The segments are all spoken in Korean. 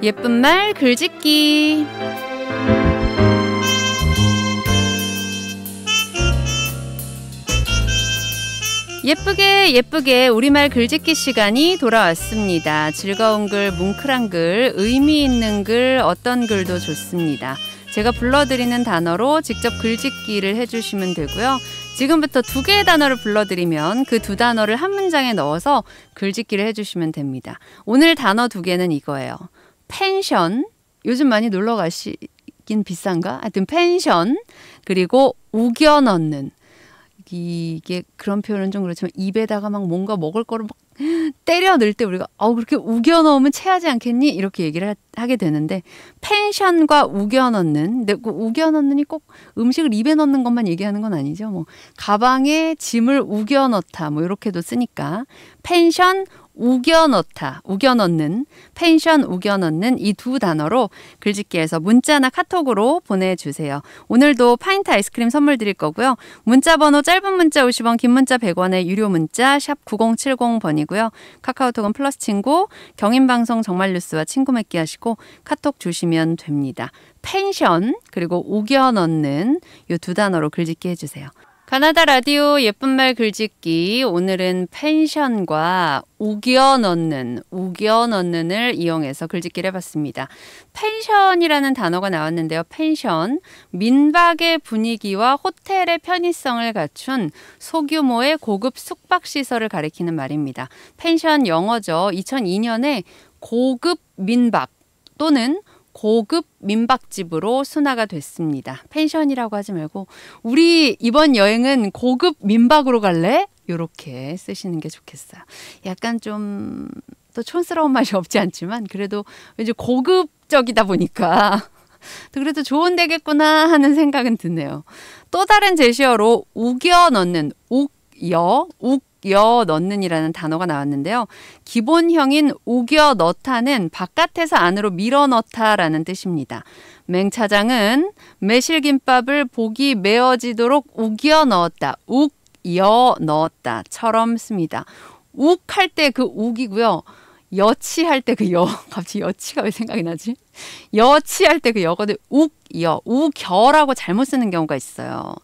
예쁜 말 글짓기 예쁘게 예쁘게 우리말 글짓기 시간이 돌아왔습니다. 즐거운 글, 뭉클한 글, 의미 있는 글, 어떤 글도 좋습니다. 제가 불러드리는 단어로 직접 글짓기를 해주시면 되고요. 지금부터 두 개의 단어를 불러드리면 그 두 단어를 한 문장에 넣어서 글짓기를 해주시면 됩니다. 오늘 단어 두 개는 이거예요. 펜션 요즘 많이 놀러 가시긴 비싼가? 하여튼 펜션 그리고 우겨 넣는 이게 그런 표현은 좀 그렇지만 입에다가 막 뭔가 먹을 거를 막 때려 넣을 때 우리가 어 그렇게 우겨 넣으면 체하지 않겠니 이렇게 얘기를 하, 게 되는데 펜션과 우겨 넣는 근데 그 우겨 넣는이 꼭 음식을 입에 넣는 것만 얘기하는 건 아니죠 뭐 가방에 짐을 우겨 넣다 뭐 이렇게도 쓰니까 펜션 우겨넣다, 우겨넣는, 펜션 우겨넣는 이 두 단어로 글짓기에서 문자나 카톡으로 보내주세요. 오늘도 파인트 아이스크림 선물 드릴 거고요. 문자 번호 짧은 문자 50원, 긴 문자 100원에 유료 문자 샵 9070번이고요. 카카오톡은 플러스 친구, 경인방송 정말뉴스와 친구 맺기 하시고 카톡 주시면 됩니다. 펜션 그리고 우겨넣는 이 두 단어로 글짓기 해주세요. 가나다 라디오 예쁜 말 글짓기 오늘은 펜션과 우겨 넣는 우겨 넣는을 이용해서 글짓기를 해봤습니다. 펜션이라는 단어가 나왔는데요. 펜션 민박의 분위기와 호텔의 편의성을 갖춘 소규모의 고급 숙박 시설을 가리키는 말입니다. 펜션 영어죠. 2002년에 고급 민박 또는 고급 민박집으로 순화가 됐습니다. 펜션이라고 하지 말고 우리 이번 여행은 고급 민박으로 갈래? 이렇게 쓰시는 게 좋겠어요. 약간 좀 또 촌스러운 맛이 없지 않지만 그래도 왠지 고급적이다 보니까 그래도 좋은 데겠구나 하는 생각은 드네요. 또 다른 제시어로 우겨 넣는 욱여, 욱 우겨 넣는이라는 단어가 나왔는데요. 기본형인 우겨 넣다는 바깥에서 안으로 밀어 넣다라는 뜻입니다. 맹차장은 매실김밥을 보기 매어지도록 우겨 넣었다. 욱, 여 넣었다처럼 씁니다. 욱할 때 그 욱이고요. 여치할 때 그 여, 갑자기 여치가 왜 생각이 나지? 여치할 때 그 여거든 욱여, 우겨라고 잘못 쓰는 경우가 있어요.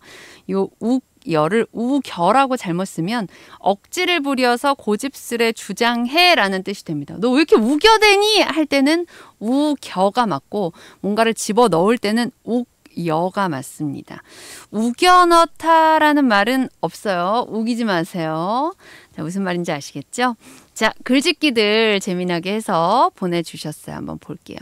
요 욱여를 우겨라고 잘못 쓰면 억지를 부려서 고집스레 주장해라는 뜻이 됩니다. 너 왜 이렇게 우겨대니? 할 때는 우겨가 맞고 뭔가를 집어 넣을 때는 욱 여가 맞습니다. 우겨넣다라는 말은 없어요. 우기지 마세요. 자, 무슨 말인지 아시겠죠? 자, 글짓기들 재미나게 해서 보내주셨어요. 한번 볼게요.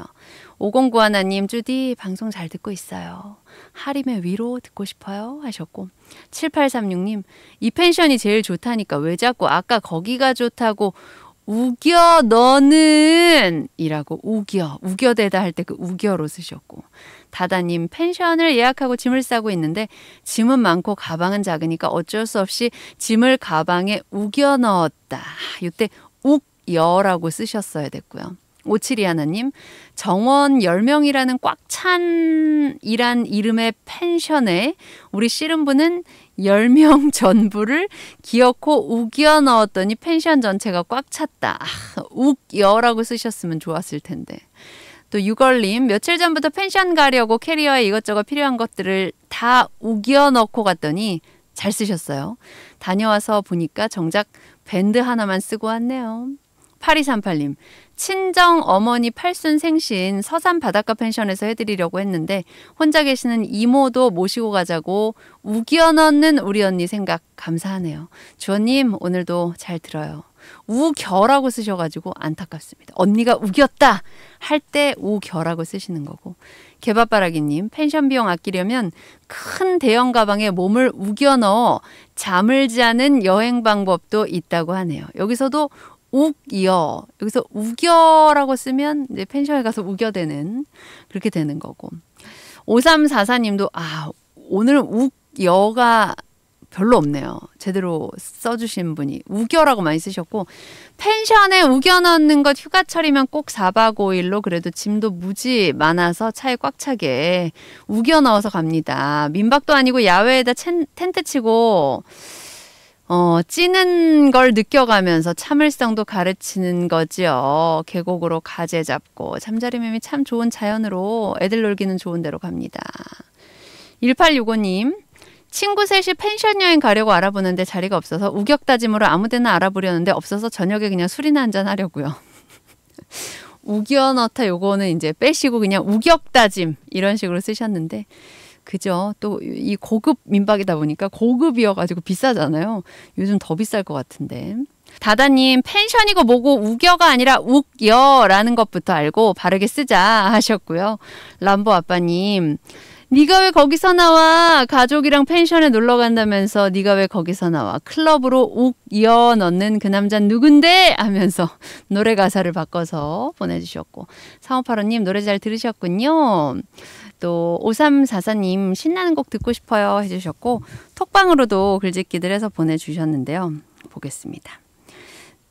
509 하나님, 주디, 방송 잘 듣고 있어요. 하림의 위로 듣고 싶어요. 하셨고. 7836님, 이 펜션이 제일 좋다니까 왜 자꾸 아까 거기가 좋다고 우겨 너는 이라고 우겨 우겨대다 할 때 그 우겨로 쓰셨고 다다님 펜션을 예약하고 짐을 싸고 있는데 짐은 많고 가방은 작으니까 어쩔 수 없이 짐을 가방에 우겨 넣었다 이때 욱여라고 쓰셨어야 됐고요 오칠이 하나님, 정원 열명이라는 꽉 찬이란 이름의 펜션에 우리 씨름부는 열 명 전부를 기어코 우겨 넣었더니 펜션 전체가 꽉 찼다. 아, 욱여라고 쓰셨으면 좋았을 텐데. 또 유걸님, 며칠 전부터 펜션 가려고 캐리어에 이것저것 필요한 것들을 다 우겨 넣고 갔더니 잘 쓰셨어요. 다녀와서 보니까 정작 밴드 하나만 쓰고 왔네요. 8238님, 친정 어머니 팔순 생신 서산 바닷가 펜션에서 해드리려고 했는데 혼자 계시는 이모도 모시고 가자고 우겨넣는 우리 언니 생각 감사하네요. 주원님 오늘도 잘 들어요. 우겨라고 쓰셔가지고 안타깝습니다. 언니가 우겼다 할 때 우겨라고 쓰시는 거고 개밥바라기님 펜션 비용 아끼려면 큰 대형 가방에 몸을 우겨 넣어 잠을 자는 여행 방법도 있다고 하네요. 여기서도 욱이어 여기서 우겨라고 쓰면 이제 펜션에 가서 우겨대는 그렇게 되는 거고 5344님도 아 오늘은 욱여가 별로 없네요. 제대로 써주신 분이 우겨라고 많이 쓰셨고 펜션에 우겨 넣는 것 휴가철이면 꼭 4박 5일로 그래도 짐도 무지 많아서 차에 꽉 차게 우겨 넣어서 갑니다. 민박도 아니고 야외에다 텐트 치고 어, 찌는 걸 느껴가면서 참을성도 가르치는 거지요. 계곡으로 가재 잡고 잠자리맴이 참 좋은 자연으로 애들 놀기는 좋은 데로 갑니다. 1865님, 친구 셋이 펜션 여행 가려고 알아보는데 자리가 없어서 우격다짐으로 아무 데나 알아보려는데 없어서 저녁에 그냥 술이나 한잔 하려고요. 우겨넣다 요거는 이제 빼시고 그냥 우격다짐 이런 식으로 쓰셨는데 그죠? 또 이 고급 민박이다 보니까 고급이어가지고 비싸잖아요. 요즘 더 비쌀 것 같은데. 다다님, 펜션이고 뭐고 우겨가 아니라 욱여라는 것부터 알고 바르게 쓰자 하셨고요. 람보 아빠님, 네가 왜 거기서 나와? 가족이랑 펜션에 놀러 간다면서 네가 왜 거기서 나와? 클럽으로 욱여 넣는 그 남자는 누군데? 하면서 노래 가사를 바꿔서 보내주셨고 상5 8 5님 노래 잘 들으셨군요. 또 5344님 신나는 곡 듣고 싶어요 해주셨고 톡방으로도 글짓기들 해서 보내주셨는데요. 보겠습니다.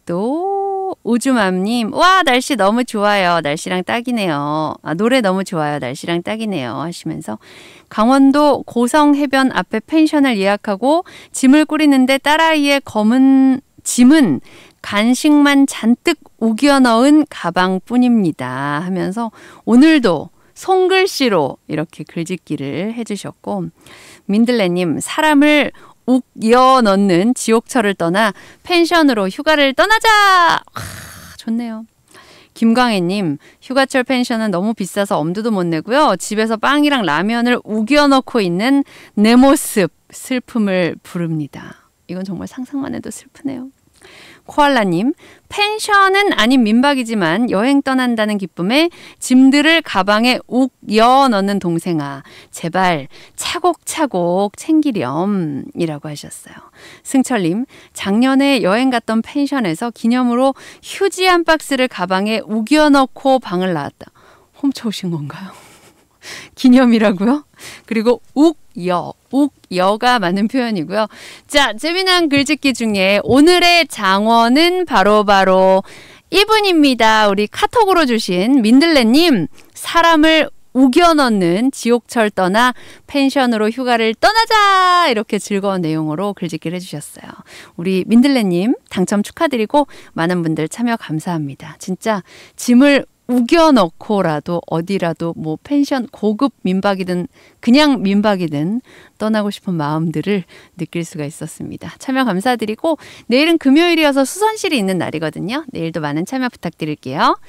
또 우주맘님 와 날씨 너무 좋아요 날씨랑 딱이네요 아 노래 너무 좋아요 날씨랑 딱이네요 하시면서 강원도 고성 해변 앞에 펜션을 예약하고 짐을 꾸리는데 딸아이의 검은 짐은 간식만 잔뜩 우겨 넣은 가방뿐입니다 하면서 오늘도 손글씨로 이렇게 글짓기를 해주셨고 민들레님 사람을 욱여 넣는 지옥철을 떠나 펜션으로 휴가를 떠나자 아, 좋네요. 김광애님 휴가철 펜션은 너무 비싸서 엄두도 못 내고요. 집에서 빵이랑 라면을 우겨 넣고 있는 내 모습 슬픔을 부릅니다. 이건 정말 상상만 해도 슬프네요. 코알라님, 펜션은 아닌 민박이지만 여행 떠난다는 기쁨에 짐들을 가방에 욱여 넣는 동생아. 제발 차곡차곡 챙기렴. 이라고 하셨어요. 승철님, 작년에 여행 갔던 펜션에서 기념으로 휴지 한 박스를 가방에 우겨 넣고 방을 나왔다. 훔쳐오신 건가요? 기념이라고요? 그리고 욱여, 욱여가 많은 표현이고요. 자, 재미난 글짓기 중에 오늘의 장어는 바로바로 바로 1분입니다. 우리 카톡으로 주신 민들레님, 사람을 우겨넣는 지옥철 떠나 펜션으로 휴가를 떠나자! 이렇게 즐거운 내용으로 글짓기를 해주셨어요. 우리 민들레님 당첨 축하드리고 많은 분들 참여 감사합니다. 진짜 짐을 우겨넣고라도 어디라도 뭐 펜션 고급 민박이든 그냥 민박이든 떠나고 싶은 마음들을 느낄 수가 있었습니다. 참여 감사드리고 내일은 금요일이어서 수선실이 있는 날이거든요. 내일도 많은 참여 부탁드릴게요.